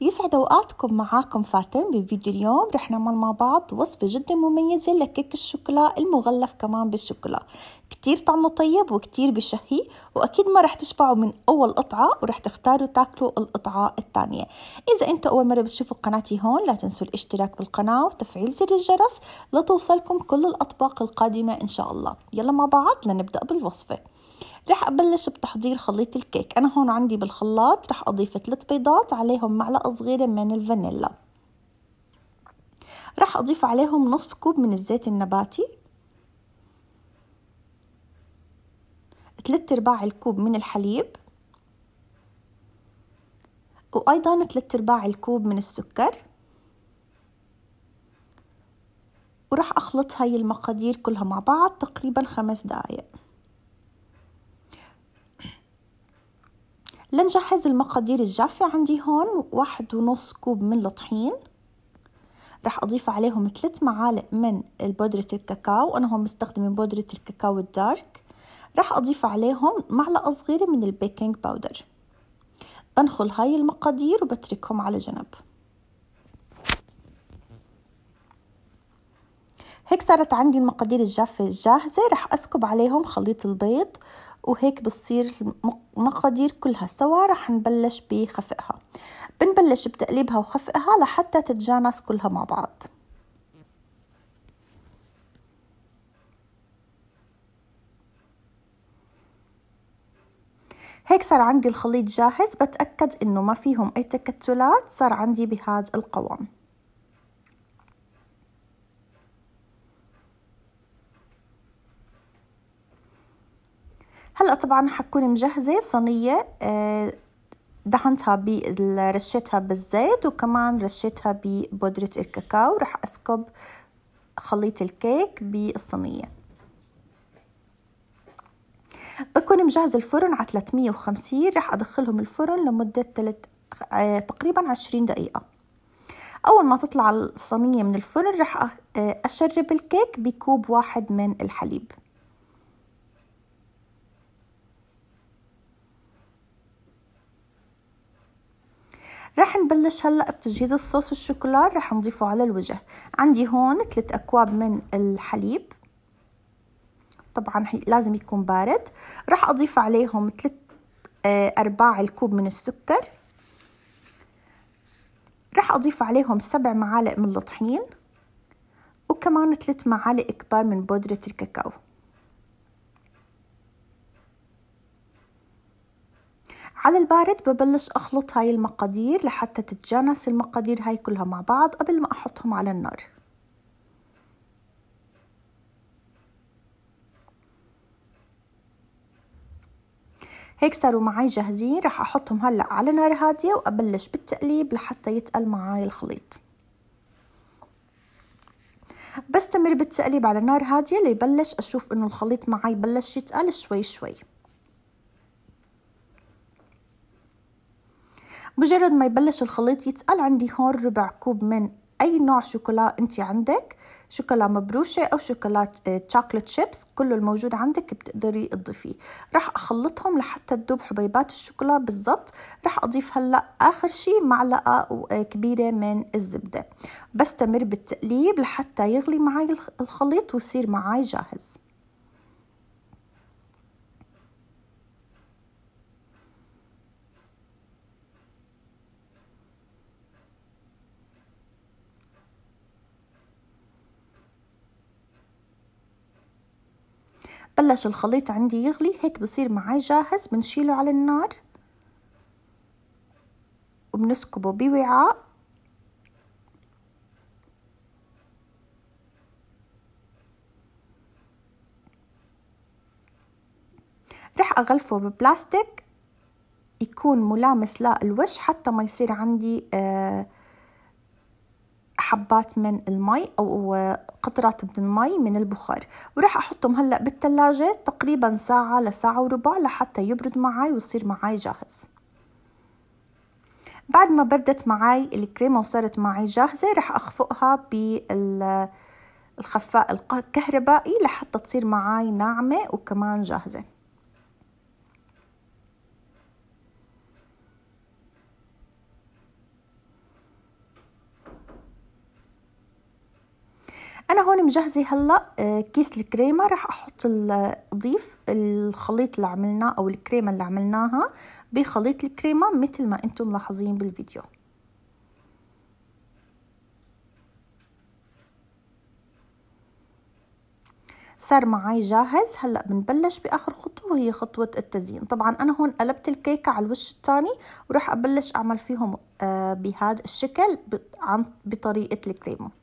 يسعد اوقاتكم معاكم فاتن بفيديو اليوم رح نعمل مع بعض وصفة جدا مميزة لكيك الشوكولا المغلف كمان بالشوكولا كتير طعمه طيب وكتير بشهي واكيد ما رح تشبعوا من اول قطعة ورح تختاروا تاكلوا القطعة الثانية اذا انت اول مرة بتشوفوا قناتي هون لا تنسوا الاشتراك بالقناة وتفعيل زر الجرس لتوصلكم كل الاطباق القادمة ان شاء الله يلا مع بعض لنبدأ بالوصفة رح أبلش بتحضير خليط الكيك أنا هون عندي بالخلاط رح أضيف ثلاث بيضات عليهم معلقة صغيرة من الفانيلا رح أضيف عليهم نصف كوب من الزيت النباتي ثلاث أرباع الكوب من الحليب وأيضا ثلاث أرباع الكوب من السكر وراح أخلط هاي المقادير كلها مع بعض تقريبا خمس دقايق لنجهز المقادير الجافة عندي هون واحد ونص كوب من الطحين راح أضيف عليهم ثلاث معالق من بودرة الكاكاو أنا هون مستخدمة بودرة الكاكاو الدارك راح أضيف عليهم معلقة صغيرة من البيكنج باودر بنخل هاي المقادير وبتركهم على جنب هيك صارت عندي المقادير الجافة الجاهزة رح أسكب عليهم خليط البيض وهيك بتصير المقادير كلها سوا رح نبلش بخفقها بنبلش بتقليبها وخفقها لحتى تتجانس كلها مع بعض هيك صار عندي الخليط جاهز بتأكد انه ما فيهم اي تكتلات صار عندي بهذا القوام هلا طبعا حكون مجهزه صينيه آه، دهنتها برشتها بالزيت وكمان رشيتها ببودره الكاكاو رح اسكب خليط الكيك بالصينيه بكون مجهز الفرن على 350 رح ادخلهم الفرن لمده 3 آه، تقريبا 20 دقيقه اول ما تطلع الصينيه من الفرن رح آه، اشرب الكيك بكوب واحد من الحليب رح نبلش هلأ بتجهيز الصوص الشوكولا رح نضيفه على الوجه عندي هون 3 أكواب من الحليب طبعا لازم يكون بارد رح أضيف عليهم 3 آه، أرباع الكوب من السكر رح أضيف عليهم سبع معالق من الطحين وكمان ثلاث معالق كبار من بودرة الكاكاو على البارد ببلش أخلط هاي المقادير لحتى تتجانس المقادير هاي كلها مع بعض قبل ما أحطهم على النار هيك صاروا معي جاهزين رح أحطهم هلأ على نار هادية وأبلش بالتقليب لحتى يتقل معي الخليط بستمر بالتقليب على نار هادية ليبلش أشوف إنه الخليط معي بلش يتقل شوي شوي مجرد ما يبلش الخليط يتقل عندي هون ربع كوب من اي نوع شوكولا انت عندك شوكولا مبروشه او شوكولا تشوكلت شيبس كله الموجود عندك بتقدري تضيفيه راح اخلطهم لحتى تذوب حبيبات الشوكولا بالضبط راح اضيف هلا اخر شي معلقه آه، كبيره من الزبده بستمر بالتقليب لحتى يغلي معي الخليط ويصير معي جاهز بلش الخليط عندي يغلي هيك بصير معي جاهز بنشيله على النار وبنسكبه بوعاء رح أغلفه ببلاستيك يكون ملامس للوش حتى ما يصير عندي آه حبات من المي أو قطرات من المي من البخار وراح أحطهم هلأ بالثلاجة تقريبا ساعة لساعة وربع لحتى يبرد معي ويصير معي جاهز بعد ما بردت معي الكريمة وصارت معي جاهزة راح أخفقها بال الكهربائي لحتى تصير معاي ناعمة وكمان جاهزة انا هون مجهزه هلا آه، كيس الكريمه راح احط اضيف الخليط اللي عملناه او الكريمه اللي عملناها بخليط الكريمه مثل ما انتم ملاحظين بالفيديو صار معي جاهز هلا بنبلش باخر خطوه وهي خطوه التزيين طبعا انا هون قلبت الكيكه على الوش الثاني وراح ابلش اعمل فيهم آه، بهذا الشكل عن بطريقه الكريمه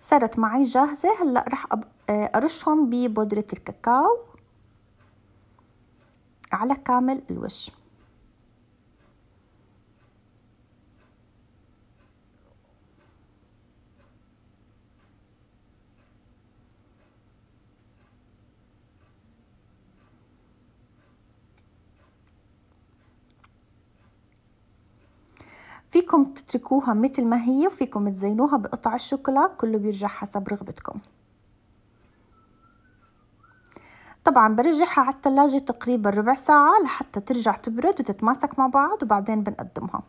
صارت معي جاهزة هلأ رح آه، أرشهم ببودرة الكاكاو على كامل الوش فيكم تتركوها مثل ما هي وفيكم تزينوها بقطع الشوكولا كله بيرجع حسب رغبتكم طبعا برجعها على الثلاجة تقريبا ربع ساعة لحتى ترجع تبرد وتتماسك مع بعض وبعدين بنقدمها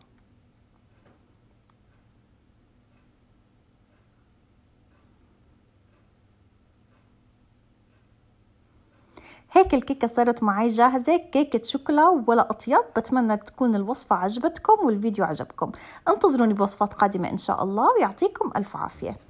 هيك الكيكة صارت معي جاهزة كيكة شوكولا ولا أطيب بتمنى تكون الوصفة عجبتكم والفيديو عجبكم انتظروني بوصفات قادمة إن شاء الله ويعطيكم ألف عافية